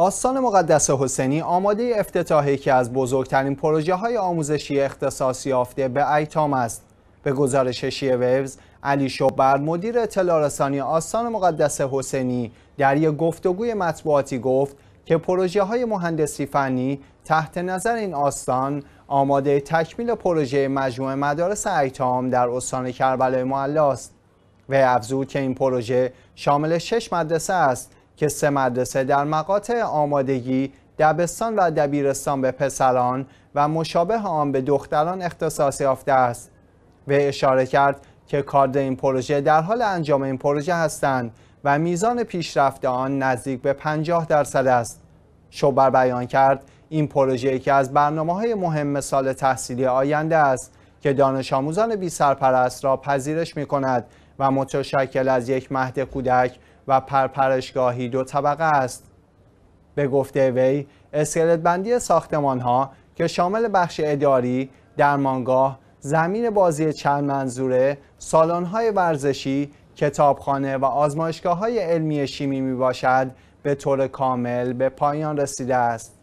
آستان مقدس حسینی آماده افتتاح که از بزرگترین پروژه های آموزشی اختصاص یافته به ایتام است. به گزارش شیه ویوز، علی شوبر مدیر اطلاع رسانی آستان مقدس حسینی در یک گفتگوی مطبوعاتی گفت که پروژه های مهندسی فنی تحت نظر این آستان آماده تکمیل پروژه مجموعه مدارس ایتام در استان کربلای معلا است. و افزود که این پروژه شامل شش مدرسه است که سه مدرسه در مقاطع آمادگی دبستان و دبیرستان به پسران و مشابه آن به دختران اختصاص یافته است و اشاره کرد که کارد این پروژه در حال انجام این پروژه هستند و میزان پیشرفت آن نزدیک به 50 درصد است شوبر بیان کرد این پروژه یکی از برنامه های مهم سال تحصیلی آینده است که دانش آموزان بی سرپرست را پذیرش می کند و متشکل از یک مهد کودک و پرپرشگاهی دو طبقه است. به گفته وی اسکلت بندی ساختمان ها که شامل بخش اداری، درمانگاه، زمین بازی چند منظوره، سالن های ورزشی، کتابخانه و آزمایشگاه های علمی شیمی می باشد به طور کامل به پایان رسیده است.